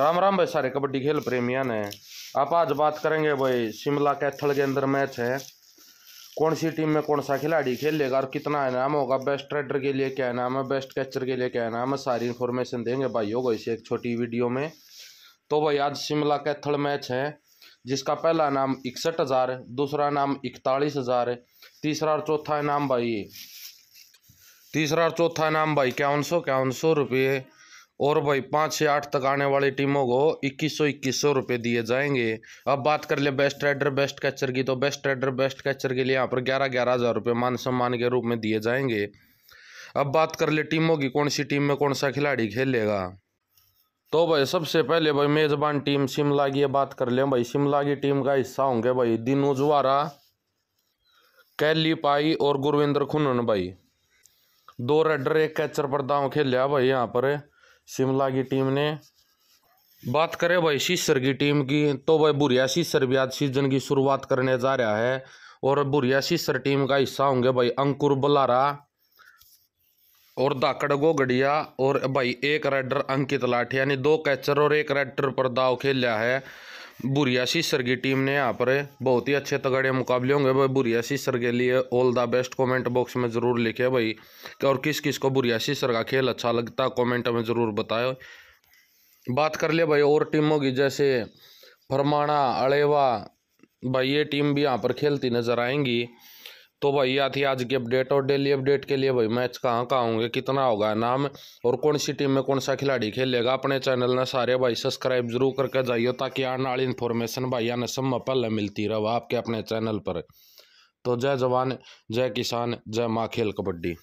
राम राम भाई सारे कबड्डी खेल प्रेमिया ने आप आज बात करेंगे भाई शिमला कैथल के अंदर मैच है कौन सी टीम में कौन सा खिलाड़ी खेलेगा और कितना इनाम होगा बेस्ट रेडर के लिए क्या इनाम है बेस्ट कैचर के लिए क्या इनाम है सारी इन्फॉर्मेशन देंगे भाई होगा इसे एक छोटी वीडियो में तो भाई आज शिमला कैथल मैच है जिसका पहला नाम इकसठ हज़ार दूसरा नाम इकतालीस हज़ार तीसरा और चौथा इनाम भाई तीसरा और चौथा इनाम भाई इक्यावन सौ इक्यावन सौ रुपये और भाई पाँच से आठ तक आने वाली टीमों को इक्कीस सौ इक्कीस सौ रुपये दिए जाएंगे अब बात कर ले बेस्ट राइडर बेस्ट कैचर की तो बेस्ट राइडर बेस्ट कैचर के लिए यहाँ पर ग्यारह ग्यारह हज़ार रुपये मान सम्मान के रूप में दिए जाएंगे अब बात कर ले टीमों की कौन सी टीम में कौन सा खिलाड़ी खेलेगा तो भाई सबसे पहले भाई मेज़बान टीम शिमला की बात कर लें भाई शिमला की टीम का हिस्सा होंगे भाई दिनू जुआरा कैली पाई और गुरविंदर खुनन भाई दो रेडर एक कैचर पर दाव खेल लिया भाई यहाँ पर शिमला की टीम ने बात करें भाई शीसर की टीम की तो भाई बुरिया शीसर भी आज सीजन की शुरुआत करने जा रहा है और बुरिया शीसर टीम का हिस्सा होंगे भाई अंकुर बलारा और दाकड़ गोगड़िया और भाई एक राइडर अंकित लाठी यानी दो कैचर और एक रेडर पर दाव खेला है बुरियासी सर की टीम ने यहाँ पर बहुत ही अच्छे तगड़े मुकाबले होंगे भाई बुरियासी सर के लिए all the best comment box में ज़रूर लिखे भाई कि और किस किस को बुरियासी सर का खेल अच्छा लगता है कॉमेंट में ज़रूर बताए बात कर लिया भाई और टीमों की जैसे फरमाना अड़ेवा भाई ये टीम भी यहाँ पर खेलती नज़र आएंगी तो भैया थी आज की अपडेट और डेली अपडेट के लिए भाई मैच कहाँ कहाँ होंगे कितना होगा नाम और कौन सी टीम में कौन सा खिलाड़ी खेलेगा अपने चैनल ने सारे भाई सब्सक्राइब जरूर करके जाइए ताकि आने वाली इन्फॉर्मेशन भाई आने सब पहले मिलती रहो आपके अपने चैनल पर तो जय जवान जय किसान जय माँ खेल कबड्डी